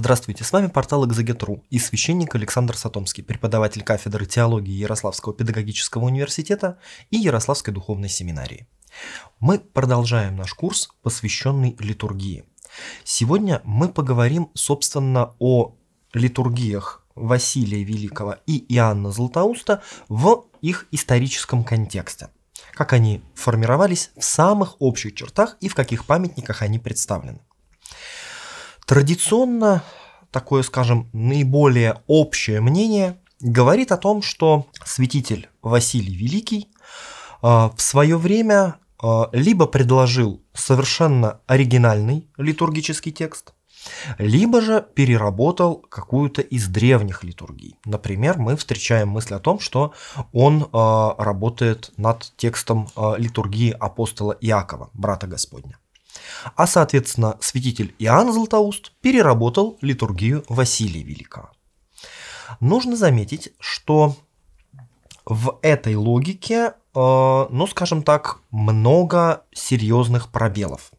Здравствуйте, с вами портал Экзагет.ру и священник Александр Сатомский, преподаватель кафедры теологии Ярославского педагогического университета и Ярославской духовной семинарии. Мы продолжаем наш курс, посвященный литургии. Сегодня мы поговорим, собственно, о литургиях Василия Великого и Иоанна Златоуста в их историческом контексте – как они формировались в самых общих чертах и в каких памятниках они представлены. Традиционно такое, скажем, наиболее общее мнение говорит о том, что святитель Василий Великий э, в свое время э, либо предложил совершенно оригинальный литургический текст, либо же переработал какую-то из древних литургий. Например, мы встречаем мысль о том, что он э, работает над текстом литургии апостола Иакова, брата Господня а, соответственно, святитель Иоанн Златоуст переработал литургию Василия Великого. Нужно заметить, что в этой логике, э, ну, скажем так, много серьезных пробелов.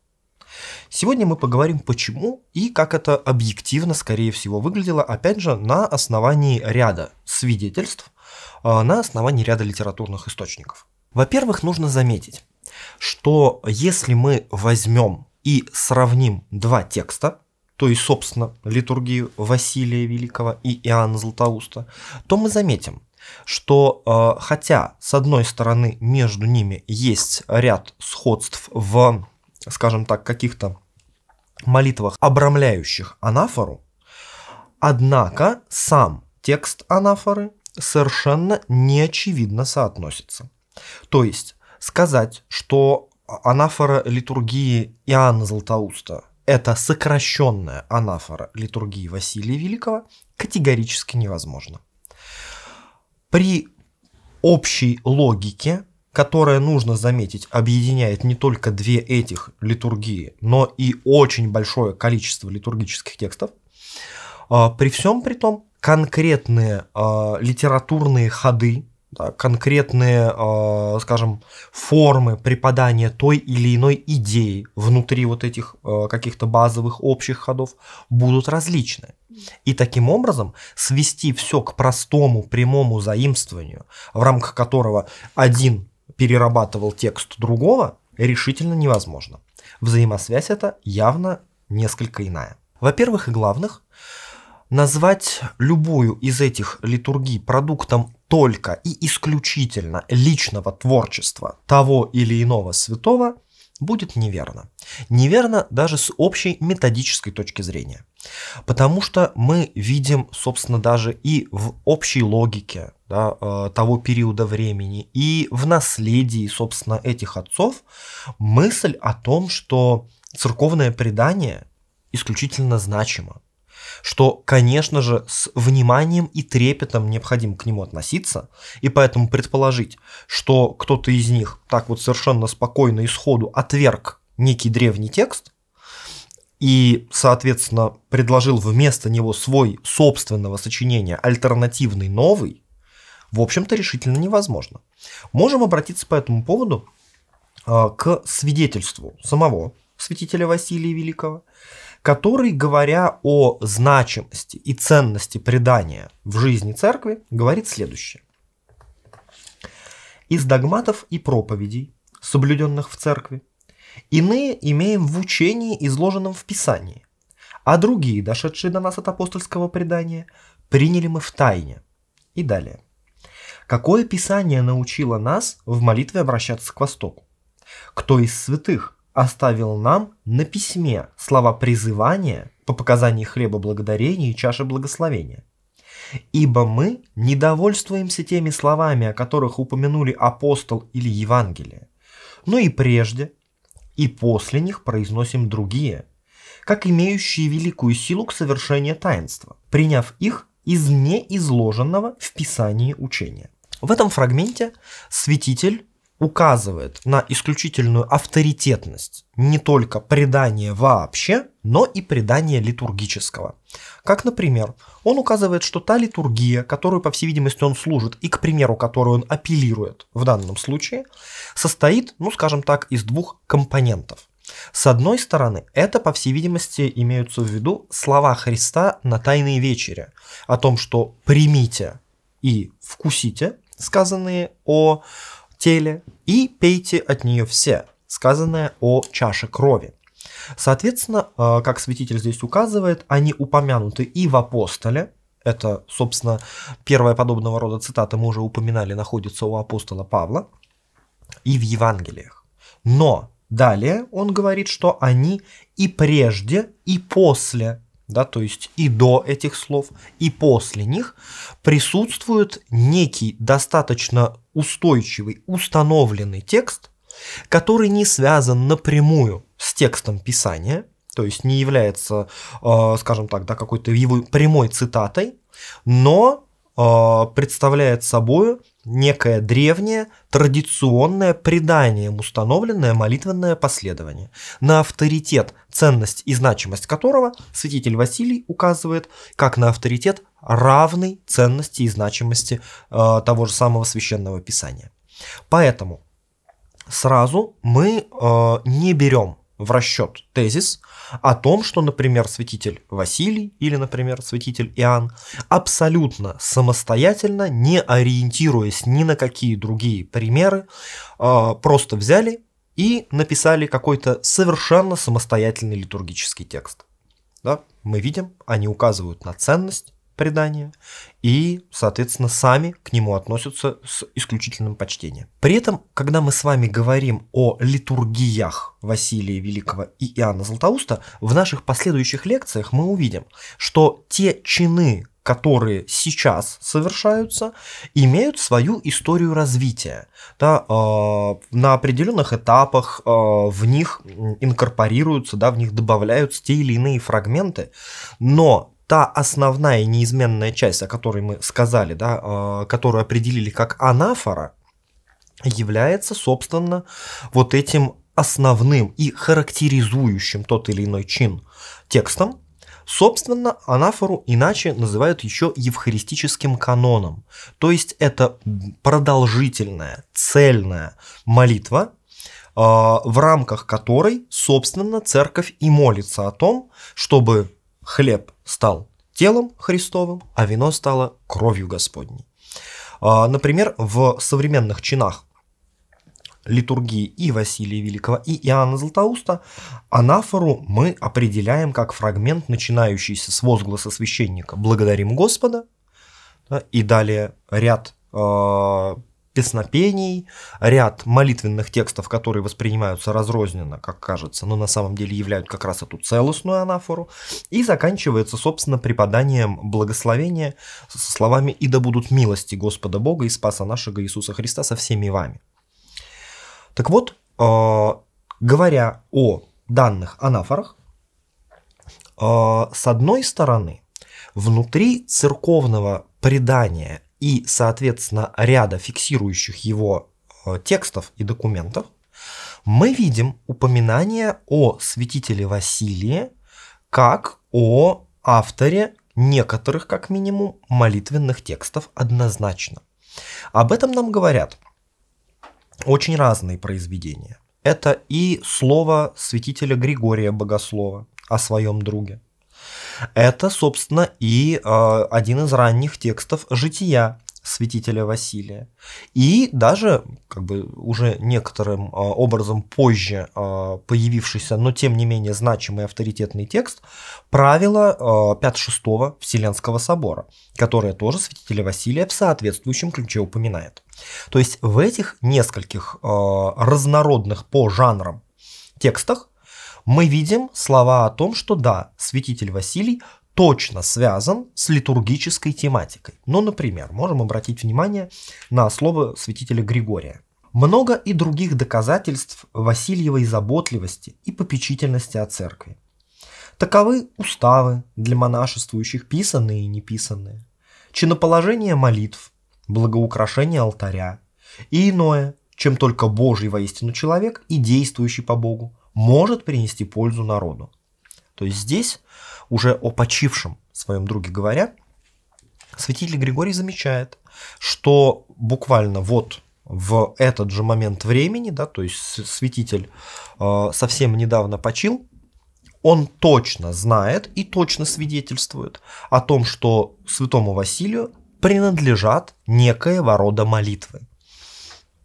Сегодня мы поговорим почему и как это объективно, скорее всего, выглядело, опять же, на основании ряда свидетельств, э, на основании ряда литературных источников. Во-первых, нужно заметить, что если мы возьмем и сравним два текста, то есть, собственно, литургию Василия Великого и Иоанна Златоуста, то мы заметим, что э, хотя, с одной стороны, между ними есть ряд сходств в, скажем так, каких-то молитвах, обрамляющих анафору, однако сам текст анафоры совершенно неочевидно соотносится. То есть сказать, что а, анафора литургии Иоанна Златоуста, это сокращенная анафора литургии Василия Великого, категорически невозможно. При общей логике, которая, нужно заметить, объединяет не только две этих литургии, но и очень большое количество литургических текстов, а, при всем при том конкретные а, литературные ходы конкретные, а, скажем, формы преподания той или иной идеи внутри вот этих а, каких-то базовых общих ходов будут различны. И таким образом свести все к простому прямому заимствованию, в рамках которого один перерабатывал текст другого, решительно невозможно. Взаимосвязь это явно несколько иная. Во-первых и главных, Назвать любую из этих литургий продуктом только и исключительно личного творчества того или иного святого будет неверно. Неверно даже с общей методической точки зрения. Потому что мы видим, собственно, даже и в общей логике да, э, того периода времени, и в наследии, собственно, этих отцов мысль о том, что церковное предание исключительно значимо что, конечно же, с вниманием и трепетом необходимо к нему относиться, и поэтому предположить, что кто-то из них так вот совершенно спокойно и сходу отверг некий древний текст, и, соответственно, предложил вместо него свой собственного сочинения альтернативный новый, в общем-то, решительно невозможно. Можем обратиться по этому поводу а, к свидетельству самого святителя Василия Великого, который, говоря о значимости и ценности предания в жизни церкви, говорит следующее. Из догматов и проповедей, соблюденных в церкви, иные имеем в учении, изложенном в Писании, а другие, дошедшие до нас от апостольского предания, приняли мы в тайне. И далее. Какое Писание научило нас в молитве обращаться к Востоку? Кто из святых оставил нам на письме слова призывания по показанию хлеба благодарения и чаши благословения. Ибо мы недовольствуемся теми словами, о которых упомянули апостол или Евангелие, но и прежде, и после них произносим другие, как имеющие великую силу к совершению таинства, приняв их из неизложенного в Писании учения. В этом фрагменте святитель указывает на исключительную авторитетность не только предания вообще, но и предания литургического. Как, например, он указывает, что та литургия, которую, по всей видимости, он служит и, к примеру, которую он апеллирует в данном случае, состоит, ну, скажем так, из двух компонентов. С одной стороны, это, по всей видимости, имеются в виду слова Христа на Тайной вечере о том, что «примите и вкусите», сказанные о теле и пейте от нее все, сказанное о чаше крови. Соответственно, э, как святитель здесь указывает, они упомянуты и в апостоле, это, собственно, первая подобного рода цитата, мы уже упоминали, находится у апостола Павла, и в Евангелиях. Но далее он говорит, что они и прежде, и после, да, то есть и до этих слов, и после них присутствует некий достаточно устойчивый, установленный текст, который не связан напрямую с текстом Писания, то есть не является, э, скажем так, да, какой-то его прямой цитатой, но э, представляет собой некое древнее, традиционное преданием установленное молитвенное последование, на авторитет, ценность и значимость которого святитель Василий указывает как на авторитет равной ценности и значимости э, того же самого священного писания. Поэтому сразу мы э, не берем в расчет тезис о том, что, например, святитель Василий или, например, святитель Иоанн абсолютно самостоятельно, не ориентируясь ни на какие другие примеры, а, просто взяли и написали какой-то совершенно самостоятельный литургический текст. Да? Мы видим, они указывают на ценность предания, и, соответственно, сами к нему относятся с исключительным почтением. При этом, когда мы с вами говорим о литургиях Василия Великого и Иоанна Златоуста, в наших последующих лекциях мы увидим, что те чины, которые сейчас совершаются, имеют свою историю развития. Да, э, на определенных этапах э, в них инкорпорируются, да, в них добавляются те или иные фрагменты, но та основная неизменная часть, о которой мы сказали, да, а, которую определили как анафора, является, собственно, вот этим основным и характеризующим тот или иной чин текстом, Собственно, анафору иначе называют еще евхаристическим каноном, то есть это продолжительная, цельная молитва, а, в рамках которой, собственно, церковь и молится о том, чтобы хлеб стал телом Христовым, а вино стало кровью Господней. А, например, в современных чинах литургии и Василия Великого, и Иоанна Златоуста, анафору мы определяем как фрагмент, начинающийся с возгласа священника «Благодарим Господа», и далее ряд а, песнопений, ряд молитвенных текстов, которые воспринимаются разрозненно, как кажется, но на самом деле являются как раз эту целостную анафору, и заканчивается, собственно, преподанием благословения со словами «И да будут милости Господа Бога и Спаса нашего Иисуса Христа со всеми вами». Так вот, э, говоря о данных анафорах, э, с одной стороны, внутри церковного предания и, соответственно, ряда фиксирующих его э, текстов и документов, мы видим упоминание о святителе Василии как о авторе некоторых, как минимум, молитвенных текстов однозначно. Об этом нам говорят очень разные произведения. Это и слово святителя Григория Богослова о своем друге. Это, собственно, и э, один из ранних текстов «Жития» святителя Василия. И даже, как бы уже некоторым а, образом позже а, появившийся, но тем не менее значимый авторитетный текст «Правила 5-6 Вселенского собора», которое тоже святителя Василия в соответствующем ключе упоминает. То есть в этих нескольких разнородных по жанрам текстах мы видим слова о том, что да, святитель Василий точно связан с литургической тематикой. Ну, например, можем обратить внимание на слово святителя Григория. Много и других доказательств Васильевой заботливости и попечительности о церкви. Таковы уставы для монашествующих, писанные и неписанные, чиноположение молитв, благоукрашение алтаря и иное, чем только Божий воистину человек и действующий по Богу, может принести пользу народу. То есть здесь уже о почившем своем друге говоря, святитель Григорий замечает, что буквально вот в этот же момент времени, да, то есть святитель э, совсем недавно почил, он точно знает и точно свидетельствует о том, что святому Василию принадлежат некоего рода молитвы.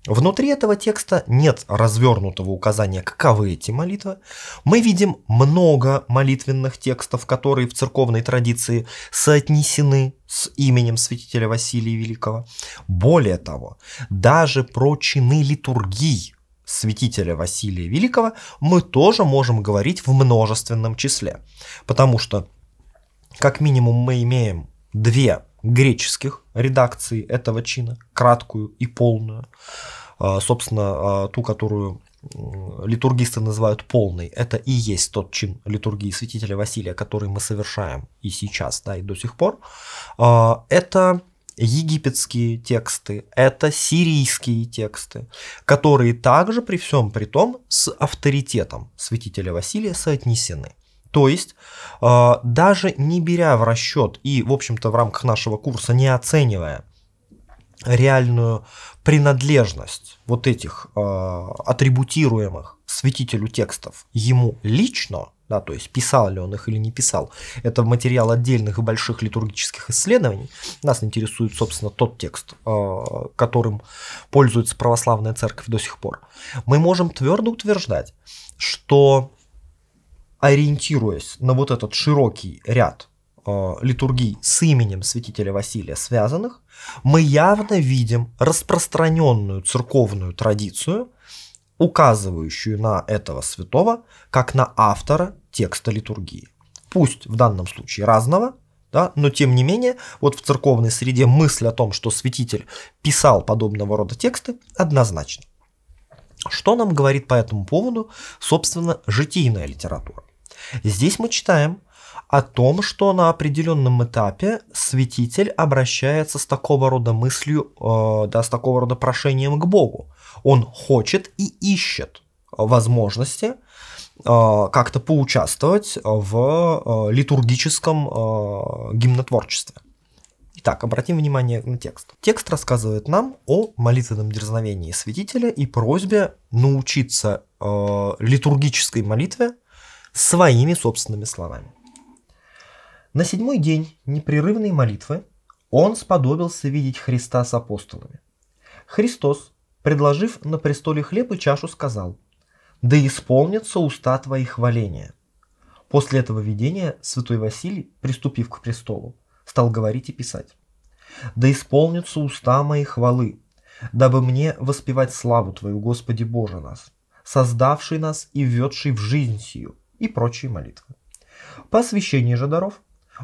Внутри этого текста нет развернутого указания, каковы эти молитвы. Мы видим много молитвенных текстов, которые в церковной традиции соотнесены с именем святителя Василия Великого. Более того, даже про чины литургии святителя Василия Великого мы тоже можем говорить в множественном числе, потому что как минимум мы имеем две греческих редакции этого чина, краткую и полную, а, собственно, а, ту, которую литургисты называют полной, это и есть тот чин литургии святителя Василия, который мы совершаем и сейчас, да, и до сих пор, а, это египетские тексты, это сирийские тексты, которые также при всем при том с авторитетом святителя Василия соотнесены. То есть, э, даже не беря в расчет и, в общем-то, в рамках нашего курса не оценивая реальную принадлежность вот этих э, атрибутируемых святителю текстов ему лично, да, то есть писал ли он их или не писал, это материал отдельных и больших литургических исследований. Нас интересует, собственно, тот текст, э, которым пользуется православная церковь до сих пор. Мы можем твердо утверждать, что ориентируясь на вот этот широкий ряд э, литургий с именем святителя Василия связанных, мы явно видим распространенную церковную традицию, указывающую на этого святого как на автора текста литургии. Пусть в данном случае разного, да, но тем не менее, вот в церковной среде мысль о том, что святитель писал подобного рода тексты, однозначно. Что нам говорит по этому поводу, собственно, житийная литература? Здесь мы читаем о том, что на определенном этапе святитель обращается с такого рода мыслью, э, да, с такого рода прошением к Богу. Он хочет и ищет возможности э, как-то поучаствовать в э, литургическом э, гимнотворчестве. Итак, обратим внимание на текст. Текст рассказывает нам о молитвенном дерзновении святителя и просьбе научиться э, литургической молитве своими собственными словами. На седьмой день непрерывной молитвы он сподобился видеть Христа с апостолами. Христос, предложив на престоле хлеб и чашу, сказал «Да исполнятся уста твоих хваления». После этого видения святой Василий, приступив к престолу, стал говорить и писать «Да исполнятся уста мои хвалы, дабы мне воспевать славу Твою, Господи Боже нас, создавший нас и введший в жизнь сию, и прочие молитвы. По освящении же даров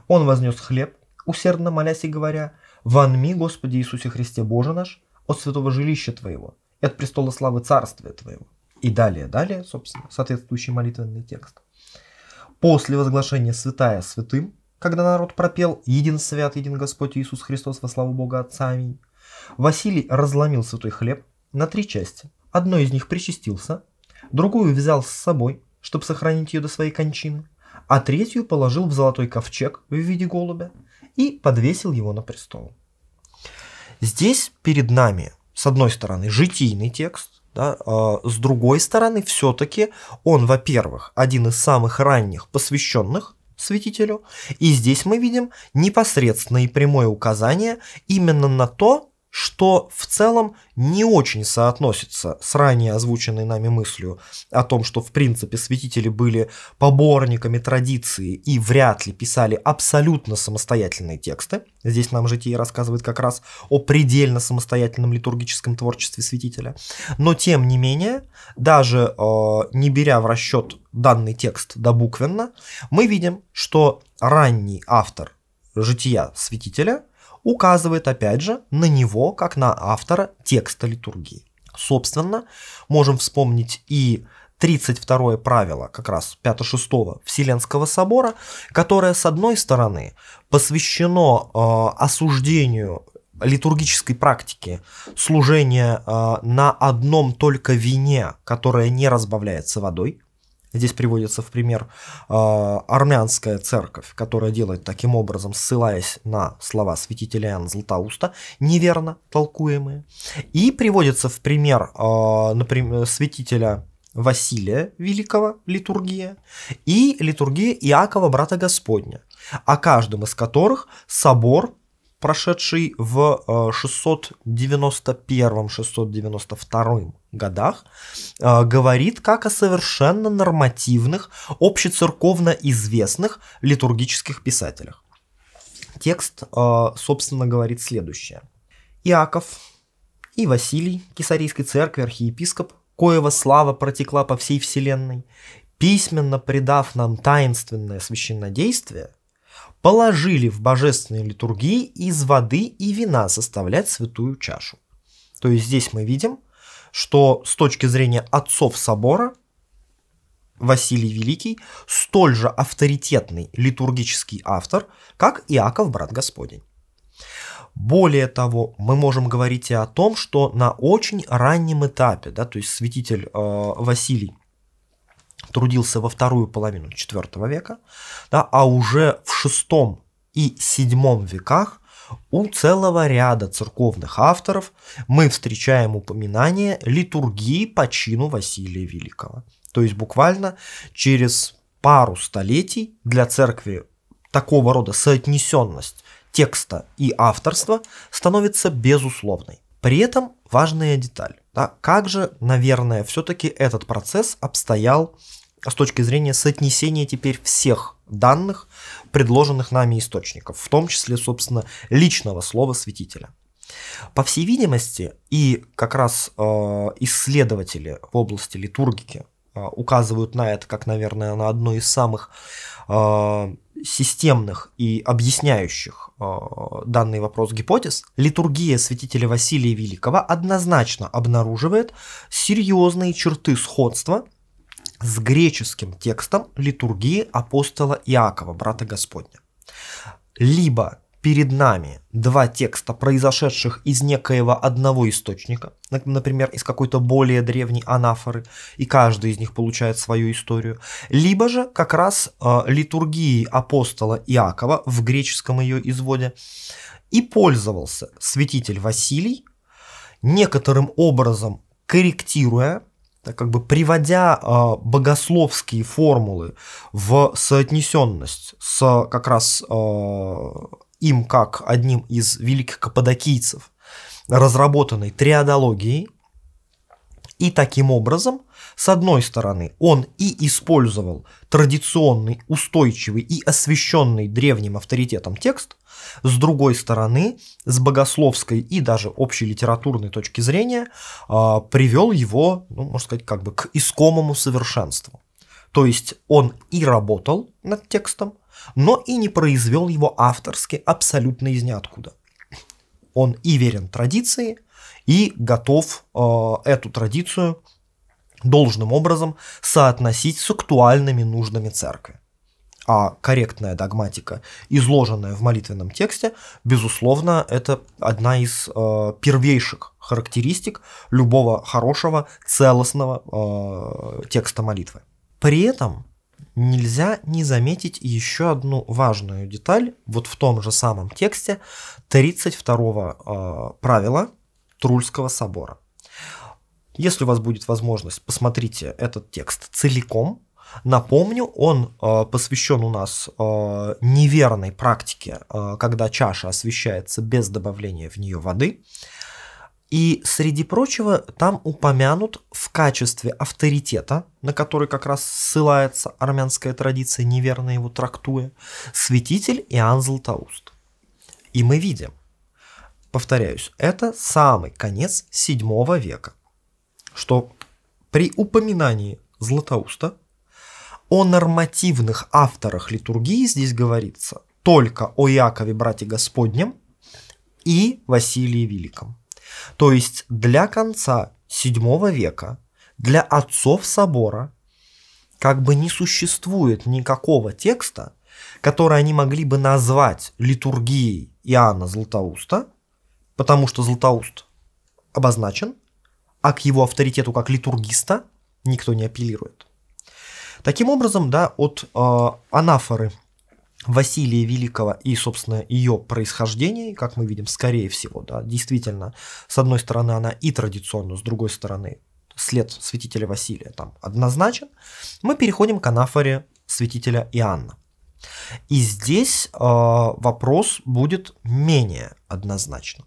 он вознес хлеб, усердно молясь и говоря, «Ванми, Господи Иисусе Христе Боже наш, от святого жилища Твоего и от престола славы Царствия Твоего». И далее, далее, собственно, соответствующий молитвенный текст. После возглашения «Святая святым», когда народ пропел «Един свят, един Господь Иисус Христос во славу Бога Отца, аминь», Василий разломил святой хлеб на три части. Одной из них причастился, другую взял с собой, чтобы сохранить ее до своей кончины, а третью положил в золотой ковчег в виде голубя и подвесил его на престол. Здесь перед нами, с одной стороны, житийный текст, да, а с другой стороны, все-таки он, во-первых, один из самых ранних посвященных святителю, и здесь мы видим непосредственное и прямое указание именно на то, что в целом не очень соотносится с ранее озвученной нами мыслью о том, что в принципе святители были поборниками традиции и вряд ли писали абсолютно самостоятельные тексты. Здесь нам житие рассказывает как раз о предельно самостоятельном литургическом творчестве святителя. Но тем не менее, даже э, не беря в расчет данный текст добуквенно, мы видим, что ранний автор жития святителя – указывает, опять же, на него, как на автора текста литургии. Собственно, можем вспомнить и 32 правило как раз 5-6 Вселенского собора, которое, с одной стороны, посвящено э, осуждению литургической практики служения э, на одном только вине, которое не разбавляется водой, Здесь приводится в пример э, армянская церковь, которая делает таким образом, ссылаясь на слова святителя Иоанна Златоуста, неверно толкуемые. И приводится в пример, э, а, например, святителя Василия Великого, литургия, и литургия Иакова, брата Господня, о каждом из которых собор прошедший в 691-692 а, годах, а, говорит как о совершенно нормативных, общецерковно известных литургических писателях. Текст, а, собственно, говорит следующее. Иаков и Василий, Кесарийской церкви, архиепископ, коего слава протекла по всей вселенной, письменно придав нам таинственное священнодействие, положили в божественной литургии из воды и вина составлять святую чашу. То есть здесь мы видим – что с точки зрения отцов собора Василий Великий столь же авторитетный литургический автор, как Иаков, брат Господень. Более того, мы можем говорить и о том, что на очень раннем этапе, да, то есть святитель э, Василий трудился во вторую половину IV века, да, а уже в VI и VII веках у целого ряда церковных авторов мы встречаем упоминание литургии по чину Василия Великого. То есть буквально через пару столетий для церкви такого рода соотнесенность текста и авторства становится безусловной. При этом важная деталь. Да, как же, наверное, все-таки этот процесс обстоял с точки зрения соотнесения теперь всех данных предложенных нами источников, в том числе, собственно, личного слова святителя. По всей видимости, и как раз э, исследователи в области литургики э, указывают на это как, наверное, на одно из самых э, системных и объясняющих э, данный вопрос гипотез, литургия святителя Василия Великого однозначно обнаруживает серьезные черты сходства – с греческим текстом литургии апостола Иакова, брата Господня. Либо перед нами два текста, произошедших из некоего одного источника, например, из какой-то более древней анафоры, и каждый из них получает свою историю, либо же как раз э, литургии апостола Иакова в греческом ее изводе, и пользовался святитель Василий, некоторым образом корректируя как бы приводя э, богословские формулы в соотнесенность с как раз э, им как одним из великих каппадокийцев разработанной триадологией, и таким образом, с одной стороны, он и использовал традиционный, устойчивый и освященный древним авторитетом текст, с другой стороны, с богословской и даже общей литературной точки зрения э, а, привел его, ну, можно сказать, как бы к искомому совершенству. То есть он и работал над текстом, но и не произвел его авторски абсолютно из ниоткуда. Он и верен традиции, и готов э, эту традицию должным образом соотносить с актуальными нуждами церкви а корректная догматика, изложенная в молитвенном тексте, безусловно, это одна из э, первейших характеристик любого хорошего, целостного э, текста молитвы. При этом нельзя не заметить еще одну важную деталь вот в том же самом тексте 32 э, правила Трульского собора. Если у вас будет возможность, посмотрите этот текст целиком, Напомню, он э, посвящен у нас э, неверной практике, э, когда чаша освещается без добавления в нее воды. И, среди прочего, там упомянут в качестве авторитета, на который как раз ссылается армянская традиция, неверно его трактуя, святитель Иоанн Златоуст. И мы видим, повторяюсь, это самый конец VII века, что при упоминании Златоуста о нормативных авторах литургии здесь говорится только о Якове брате Господнем, и Василии Великом. То есть для конца VII века, для отцов собора, как бы не существует никакого текста, который они могли бы назвать литургией Иоанна Златоуста, потому что Златоуст обозначен, а к его авторитету как литургиста никто не апеллирует. Таким образом, да, от э, анафоры Василия Великого и, собственно, ее происхождение, как мы видим, скорее всего, да, действительно, с одной стороны она и традиционно, с другой стороны след святителя Василия там однозначен, мы переходим к анафоре святителя Иоанна. И здесь э, вопрос будет менее однозначным.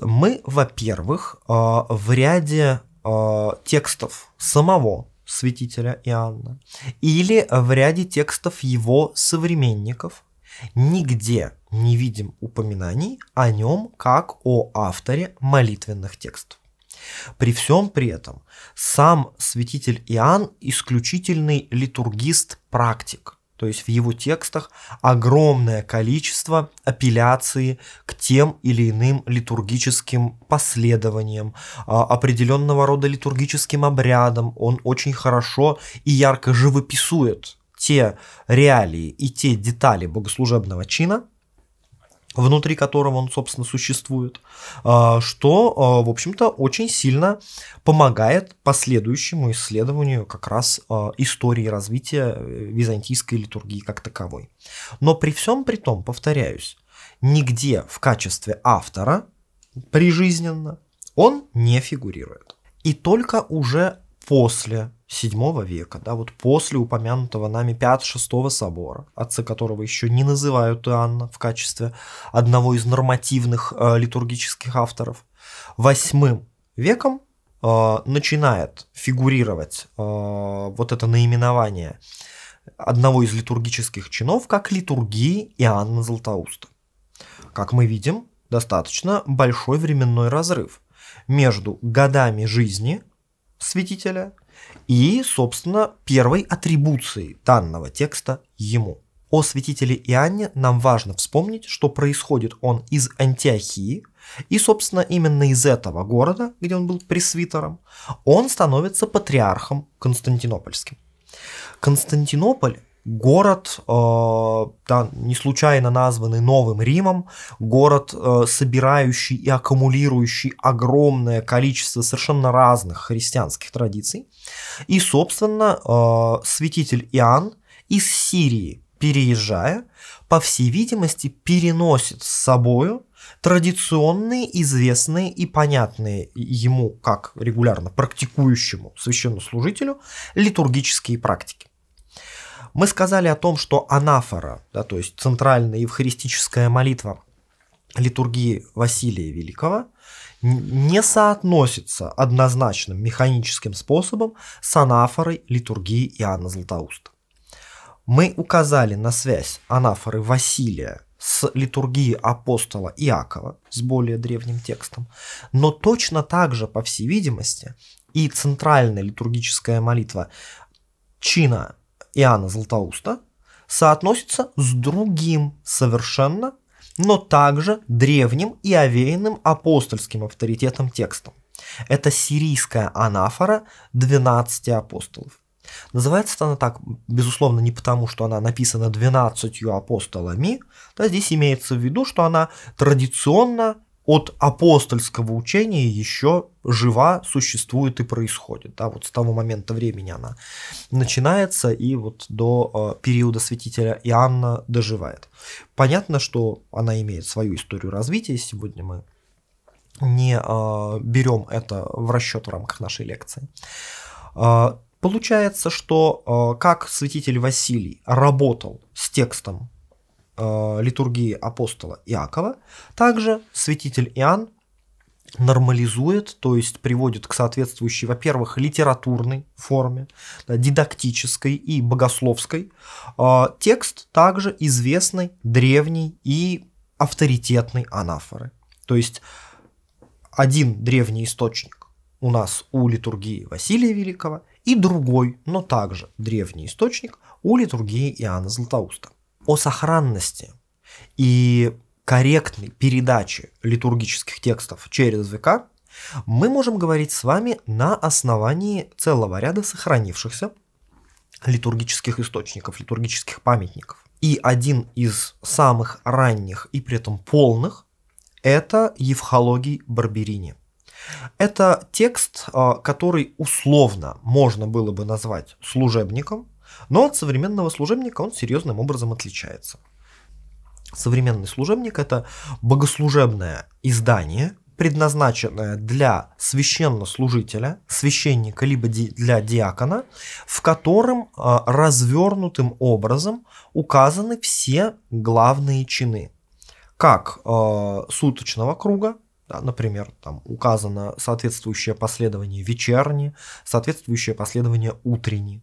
Мы, во-первых, э, в ряде э, текстов самого святителя Иоанна, или в ряде текстов его современников, нигде не видим упоминаний о нем как о авторе молитвенных текстов. При всем при этом сам святитель Иоанн исключительный литургист-практик то есть в его текстах огромное количество апелляции к тем или иным литургическим последованиям, а, определенного рода литургическим обрядам. Он очень хорошо и ярко живописует те реалии и те детали богослужебного чина, внутри которого он, собственно, существует, а, что, а, в общем-то, очень сильно помогает последующему исследованию как раз а, истории развития э, византийской литургии как таковой. Но при всем при том, повторяюсь, нигде в качестве автора прижизненно он не фигурирует. И только уже после VII века, да, вот после упомянутого нами 5-6 собора, отца которого еще не называют Иоанна в качестве одного из нормативных э, литургических авторов, восьмым веком э, начинает фигурировать э, вот это наименование одного из литургических чинов как литургии Иоанна Златоуста. Как мы видим, достаточно большой временной разрыв между годами жизни – святителя и, собственно, первой атрибуцией данного текста ему. О святителе Иоанне нам важно вспомнить, что происходит он из Антиохии, и, собственно, именно из этого города, где он был пресвитером, он становится патриархом Константинопольским. Константинополь Город, э, да, не случайно названный Новым Римом, город, э, собирающий и аккумулирующий огромное количество совершенно разных христианских традиций. И, собственно, э, святитель Иоанн из Сирии, переезжая, по всей видимости, переносит с собою традиционные, известные и понятные ему, как регулярно практикующему священнослужителю, литургические практики. Мы сказали о том, что анафора, да, то есть центральная евхаристическая молитва литургии Василия Великого, не соотносится однозначным механическим способом с анафорой литургии Иоанна Златоуста. Мы указали на связь анафоры Василия с литургией апостола Иакова, с более древним текстом, но точно так же, по всей видимости, и центральная литургическая молитва чина Иоанна Златоуста соотносится с другим совершенно, но также древним и овеянным апостольским авторитетом текстом. Это сирийская анафора 12 апостолов. Называется она так, безусловно, не потому, что она написана 12 апостолами, да, здесь имеется в виду, что она традиционно от апостольского учения еще жива, существует и происходит. Да, вот с того момента времени она начинается и вот до э, периода святителя Иоанна доживает. Понятно, что она имеет свою историю развития, сегодня мы не э, а, берем это в расчет в рамках нашей лекции. Э, получается, что э, как святитель Василий работал с текстом Э, литургии апостола Иакова, также святитель Иоанн нормализует, то есть приводит к соответствующей, во-первых, литературной форме, да, дидактической и богословской, э, текст также известной древней и авторитетной анафоры. То есть один древний источник у нас у литургии Василия Великого и другой, но также древний источник у литургии Иоанна Златоуста о сохранности и корректной передаче литургических текстов через ВК мы можем говорить с вами на основании целого ряда сохранившихся литургических источников, литургических памятников. И один из самых ранних и при этом полных – это Евхологий Барберини. Это текст, а, который условно можно было бы назвать служебником – но от современного служебника он серьезным образом отличается. Современный служебник – это богослужебное издание, предназначенное для священнослужителя, священника, либо ди- для диакона, в котором э, развернутым образом указаны все главные чины, как э, суточного круга, да, например, там указано соответствующее последование вечерние, соответствующее последование утренние,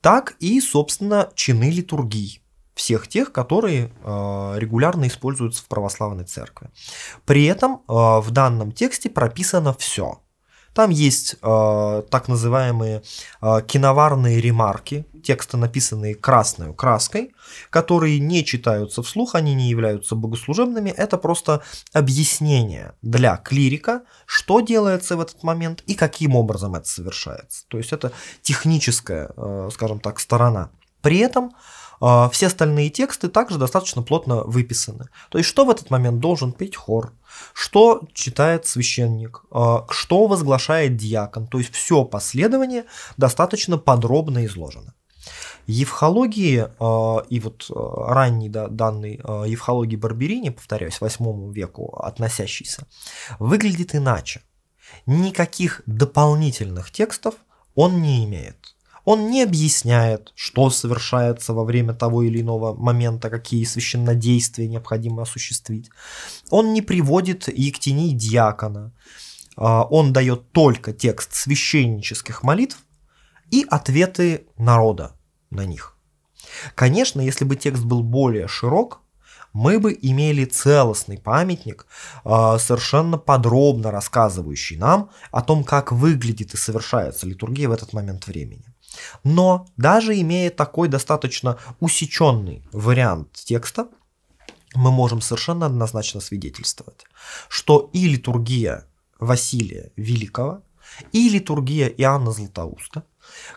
Так и, собственно, чины литургии всех тех, которые э, регулярно используются в православной церкви. При этом э, в данном тексте прописано все. Там есть э, так называемые э, киноварные ремарки, тексты, написанные красной краской, которые не читаются вслух, они не являются богослужебными, это просто объяснение для клирика, что делается в этот момент и каким образом это совершается. То есть это техническая, э, скажем так, сторона. При этом а, все остальные тексты также достаточно плотно выписаны. То есть, что в этот момент должен петь хор, что читает священник, а, что возглашает диакон. То есть, все последование достаточно подробно изложено. Евхологии а, и вот ранние да, данный евхологии Барберини, повторяюсь, 8 веку относящийся, выглядит иначе. Никаких дополнительных текстов он не имеет. Он не объясняет, что совершается во время того или иного момента, какие священнодействия необходимо осуществить. Он не приводит Ектении диакона. А, он дает только текст священнических молитв и ответы народа на них. Конечно, если бы текст был более широк, мы бы имели целостный памятник, а, совершенно подробно рассказывающий нам о том, как выглядит и совершается литургия в этот момент времени. Но даже имея такой достаточно усеченный вариант текста, мы можем совершенно однозначно свидетельствовать, что и литургия Василия Великого, и литургия Иоанна Златоуста,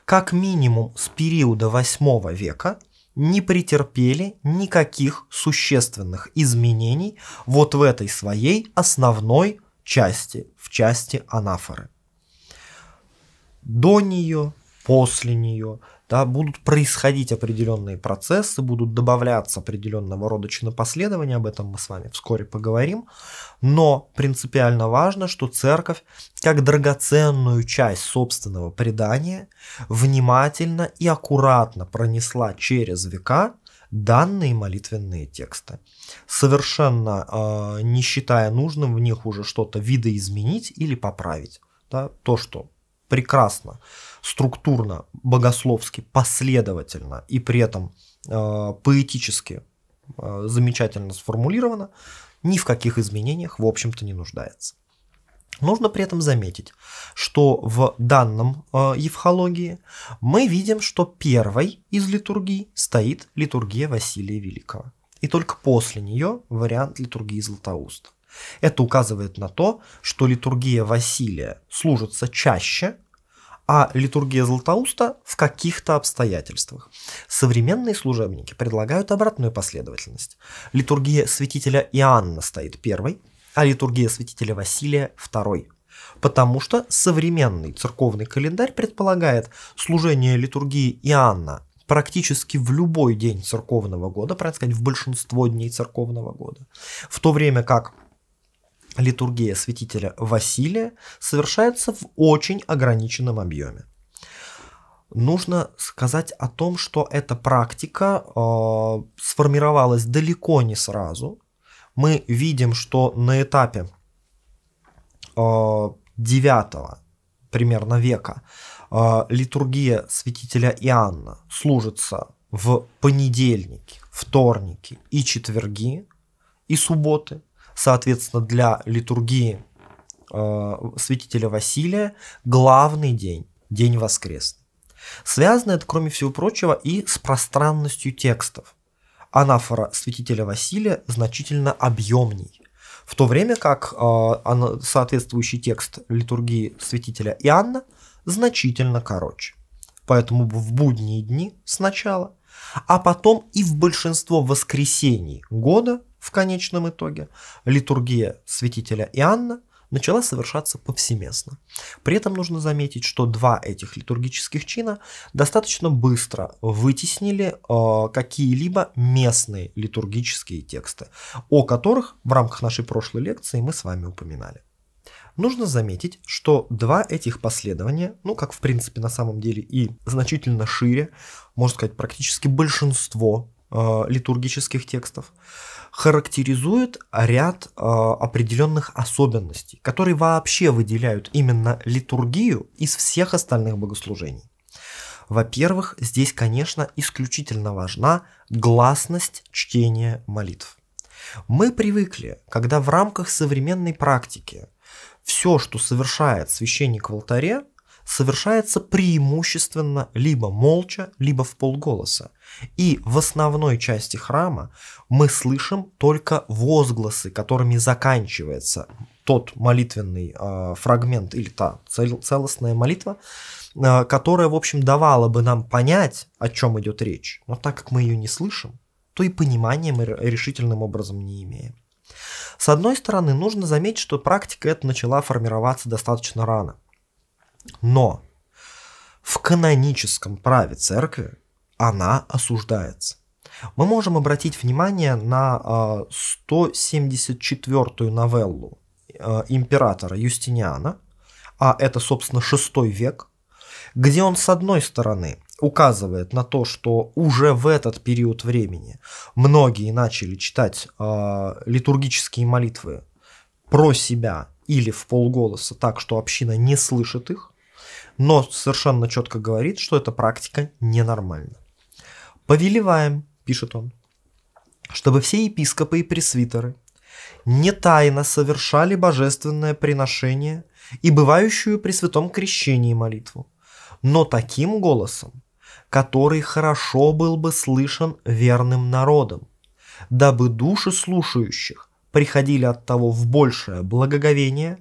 как минимум с периода 8 века, не претерпели никаких существенных изменений вот в этой своей основной части, в части анафоры. До нее, после нее, да, будут происходить определенные процессы, будут добавляться определенного рода чинопоследования, об этом мы с вами вскоре поговорим, но принципиально важно, что церковь как драгоценную часть собственного предания внимательно и аккуратно пронесла через века данные молитвенные тексты, совершенно э, не считая нужным в них уже что-то видоизменить или поправить. Да, то, что прекрасно структурно, богословски, последовательно и при этом э, поэтически э, замечательно сформулировано, ни в каких изменениях, в общем-то, не нуждается. Нужно при этом заметить, что в данном э, евхологии мы видим, что первой из литургий стоит литургия Василия Великого. И только после нее вариант литургии Златоуста. Это указывает на то, что литургия Василия служится чаще, а литургия Златоуста в каких-то обстоятельствах. Современные служебники предлагают обратную последовательность. Литургия святителя Иоанна стоит первой, а литургия святителя Василия второй. Потому что современный церковный календарь предполагает служение литургии Иоанна практически в любой день церковного года, правильно сказать, в большинство дней церковного года, в то время как литургия святителя Василия совершается в очень ограниченном объеме. Нужно сказать о том, что эта практика э, сформировалась далеко не сразу. Мы видим, что на этапе э, 9 примерно века э, литургия святителя Иоанна служится в понедельники, вторники и четверги и субботы – соответственно, для литургии э, святителя Василия главный день, день воскресный. Связано это, кроме всего прочего, и с пространностью текстов. Анафора святителя Василия значительно объемней, в то время как э, соответствующий текст литургии святителя Иоанна значительно короче. Поэтому в будние дни сначала, а потом и в большинство воскресений года в конечном итоге литургия святителя Иоанна начала совершаться повсеместно. При этом нужно заметить, что два этих литургических чина достаточно быстро вытеснили э, какие-либо местные литургические тексты, о которых в рамках нашей прошлой лекции мы с вами упоминали. Нужно заметить, что два этих последования, ну как в принципе на самом деле и значительно шире, можно сказать практически большинство Э, литургических текстов, характеризует ряд э, определенных особенностей, которые вообще выделяют именно литургию из всех остальных богослужений. Во-первых, здесь, конечно, исключительно важна гласность чтения молитв. Мы привыкли, когда в рамках современной практики все, что совершает священник в алтаре, совершается преимущественно либо молча, либо в полголоса. И в основной части храма мы слышим только возгласы, которыми заканчивается тот молитвенный э, фрагмент или та цел, целостная молитва, э, которая, в общем, давала бы нам понять, о чем идет речь. Но так как мы ее не слышим, то и понимания мы решительным образом не имеем. С одной стороны, нужно заметить, что практика эта начала формироваться достаточно рано. Но в каноническом праве церкви она осуждается. Мы можем обратить внимание на 174-ю а, новеллу а, императора Юстиниана, а это, собственно, 6 век, где он, с одной стороны, указывает на то, что уже в этот период времени многие начали читать а, литургические молитвы про себя или в полголоса так, что община не слышит их но совершенно четко говорит, что эта практика ненормальна. «Повелеваем», – пишет он, – «чтобы все епископы и пресвитеры не тайно совершали божественное приношение и бывающую при святом крещении молитву, но таким голосом, который хорошо был бы слышен верным народом, дабы души слушающих приходили от того в большее благоговение,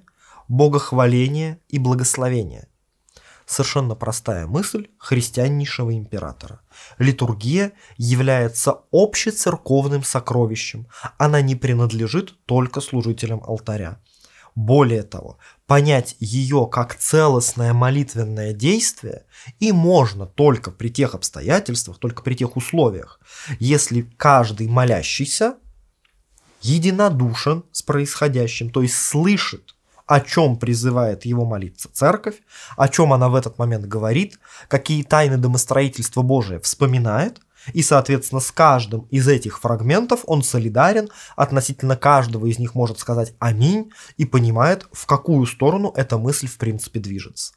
богохваление и благословение совершенно простая мысль христианнейшего императора. Литургия является общецерковным сокровищем, она не принадлежит только служителям алтаря. Более того, понять ее как целостное молитвенное действие и можно только при тех обстоятельствах, только при тех условиях, если каждый молящийся единодушен с происходящим, то есть слышит о чем призывает его молиться церковь, о чем она в этот момент говорит, какие тайны домостроительства Божие вспоминает, и, соответственно, с каждым из этих фрагментов он солидарен, относительно каждого из них может сказать «Аминь» и понимает, в какую сторону эта мысль в принципе движется.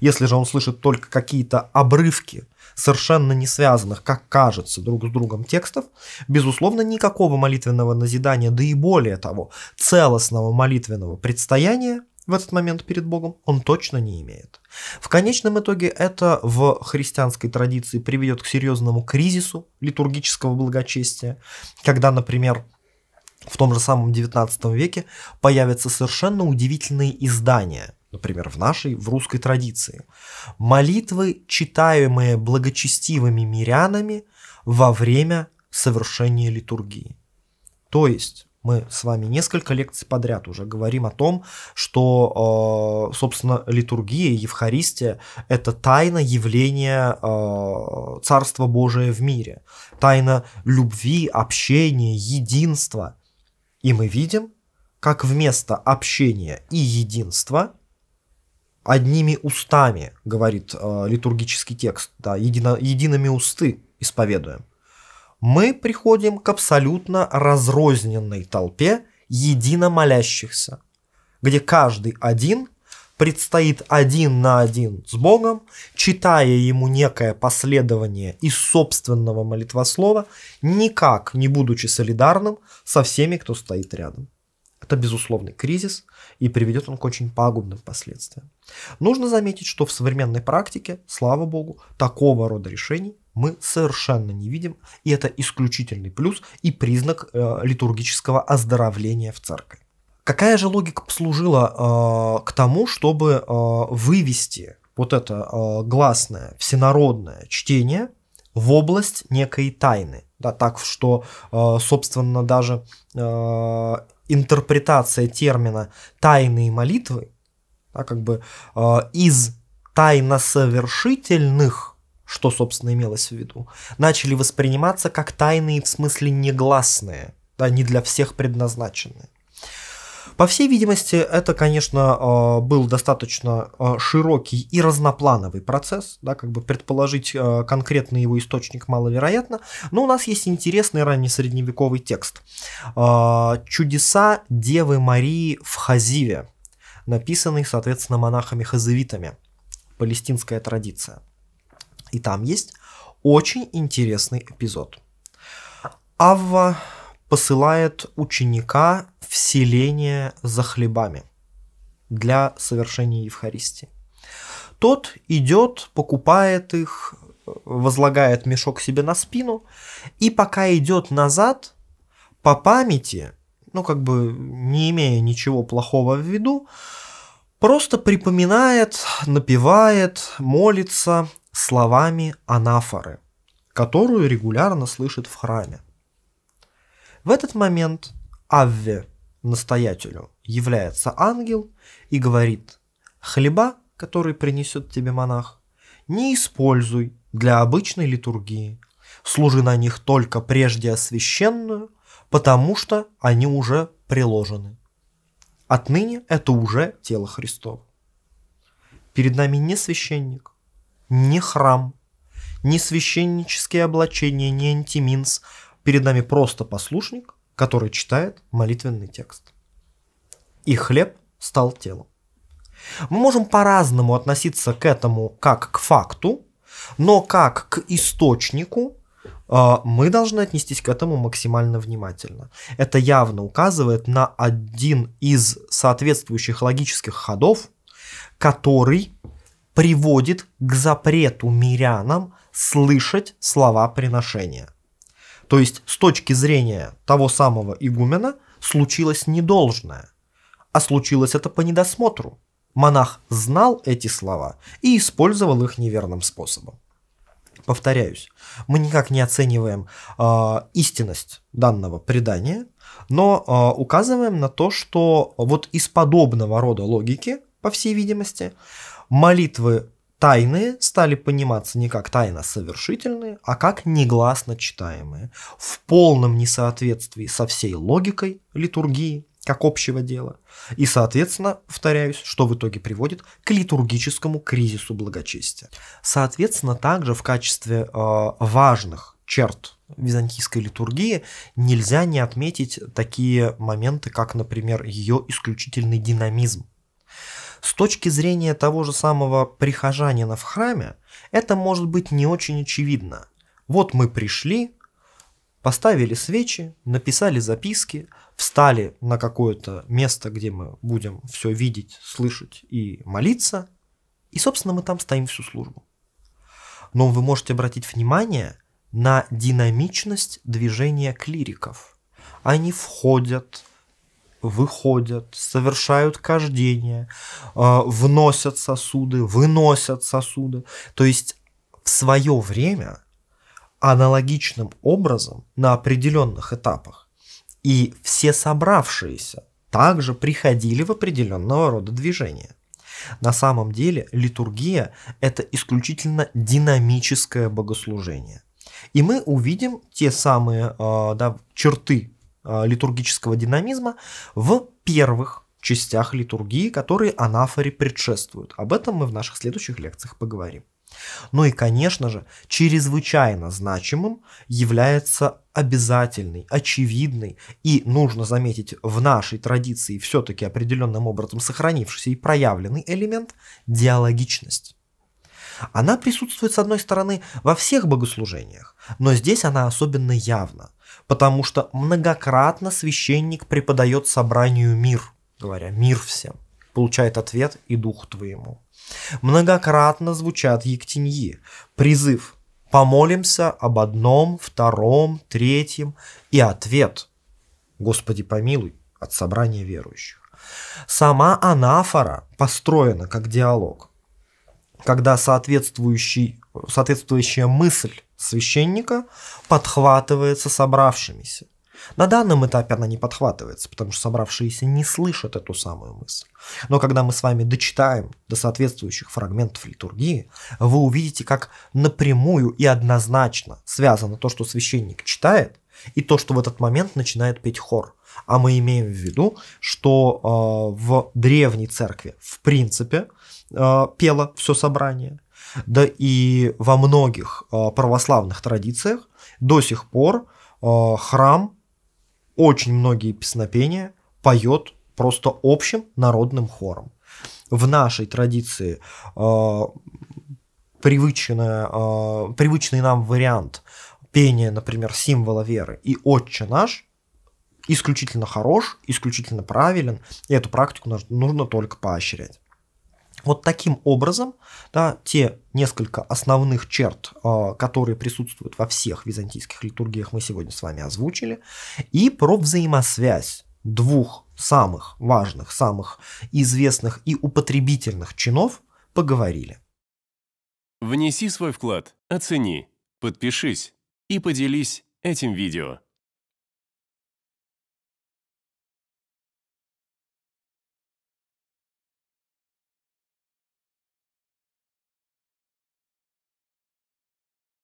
Если же он слышит только какие-то обрывки совершенно не связанных, как кажется, друг с другом текстов, безусловно, никакого молитвенного назидания, да и более того, целостного молитвенного предстояния в этот момент перед Богом он точно не имеет. В конечном итоге это в христианской традиции приведет к серьезному кризису литургического благочестия, когда, например, в том же самом XIX веке появятся совершенно удивительные издания например, в нашей, в русской традиции, молитвы, читаемые благочестивыми мирянами во время совершения литургии. То есть мы с вами несколько лекций подряд уже говорим о том, что, э, собственно, литургия, Евхаристия – это тайна явления э, Царства Божия в мире, тайна любви, общения, единства. И мы видим, как вместо общения и единства – одними устами, говорит э, литургический текст, да, едино, едиными усты исповедуем, мы приходим к абсолютно разрозненной толпе едино где каждый один предстоит один на один с Богом, читая ему некое последование из собственного молитвослова, никак не будучи солидарным со всеми, кто стоит рядом. Это безусловный кризис, и приведет он к очень пагубным последствиям. Нужно заметить, что в современной практике, слава богу, такого рода решений мы совершенно не видим, и это исключительный плюс и признак э, литургического оздоровления в церкви. Какая же логика послужила э, к тому, чтобы э, вывести вот это э, гласное всенародное чтение в область некой тайны? Да, так что, э, собственно, даже э, интерпретация термина «тайные молитвы» да, как бы, э, из тайносовершительных, что, собственно, имелось в виду, начали восприниматься как тайные в смысле негласные, да, не для всех предназначенные. По всей видимости, это, конечно, а, был достаточно а, широкий и разноплановый процесс, да, как бы предположить а, конкретный его источник маловероятно, но у нас есть интересный раннесредневековый текст. «Чудеса Девы Марии в Хазиве», написанный, соответственно, монахами Хазевитами, Палестинская традиция. И там есть очень интересный эпизод. Авва посылает ученика вселение за хлебами для совершения Евхаристии. Тот идет, покупает их, возлагает мешок себе на спину, и пока идет назад, по памяти, ну как бы не имея ничего плохого в виду, просто припоминает, напевает, молится словами анафоры, которую регулярно слышит в храме. В этот момент Авве – настоятелю является ангел и говорит «Хлеба, который принесет тебе монах, не используй для обычной литургии, служи на них только прежде освященную, потому что они уже приложены. Отныне это уже тело Христово. Перед нами не священник, не храм, не священнические облачения, не антиминс. Перед нами просто послушник, который читает молитвенный текст. И хлеб стал телом. Мы можем по-разному относиться к этому как к факту, но как к источнику э, мы должны отнестись к этому максимально внимательно. Это явно указывает на один из соответствующих логических ходов, который приводит к запрету мирянам слышать слова приношения. То есть с точки зрения того самого игумена случилось недолжное, а случилось это по недосмотру. Монах знал эти слова и использовал их неверным способом. Повторяюсь, мы никак не оцениваем э, истинность данного предания, но э, указываем на то, что вот из подобного рода логики, по всей видимости, молитвы Тайные стали пониматься не как тайно совершительные, а как негласно читаемые, в полном несоответствии со всей логикой литургии, как общего дела, и, соответственно, повторяюсь, что в итоге приводит к литургическому кризису благочестия. Соответственно, также в качестве э, важных черт византийской литургии нельзя не отметить такие моменты, как, например, ее исключительный динамизм с точки зрения того же самого прихожанина в храме, это может быть не очень очевидно. Вот мы пришли, поставили свечи, написали записки, встали на какое-то место, где мы будем все видеть, слышать и молиться, и, собственно, мы там стоим всю службу. Но вы можете обратить внимание на динамичность движения клириков. Они входят, выходят, совершают кождение, а, вносят сосуды, выносят сосуды. То есть в свое время аналогичным образом на определенных этапах и все собравшиеся также приходили в определенного рода движение. На самом деле литургия – это исключительно динамическое богослужение. И мы увидим те самые а, да, черты Э, литургического динамизма в первых частях литургии, которые анафоре предшествуют. Об этом мы в наших следующих лекциях поговорим. Ну и, конечно же, чрезвычайно значимым является обязательный, очевидный и, нужно заметить, в нашей традиции все-таки определенным образом сохранившийся и проявленный элемент – диалогичность. Она присутствует, с одной стороны, во всех богослужениях, но здесь она особенно явна потому что многократно священник преподает собранию мир, говоря «мир всем», получает ответ «и дух твоему». Многократно звучат ектеньи, призыв «помолимся об одном, втором, третьем» и ответ «Господи помилуй» от собрания верующих. Сама анафора построена как диалог, когда соответствующий, соответствующая мысль священника подхватывается собравшимися. На данном этапе она не подхватывается, потому что собравшиеся не слышат эту самую мысль. Но когда мы с вами дочитаем до соответствующих фрагментов литургии, вы увидите, как напрямую и однозначно связано то, что священник читает, и то, что в этот момент начинает петь хор. А мы имеем в виду, что э, в древней церкви в принципе э, пело все собрание, да и во многих а, православных традициях до сих пор а, храм очень многие песнопения поет просто общим народным хором. В нашей традиции а, привычная, привычный нам вариант пения, например, символа веры и «Отче наш» исключительно хорош, исключительно правилен, и эту практику нужно только поощрять. Вот таким образом да, те несколько основных черт, а, которые присутствуют во всех византийских литургиях, мы сегодня с вами озвучили, и про взаимосвязь двух самых важных, самых известных и употребительных чинов поговорили. Внеси свой вклад, оцени, подпишись и поделись этим видео.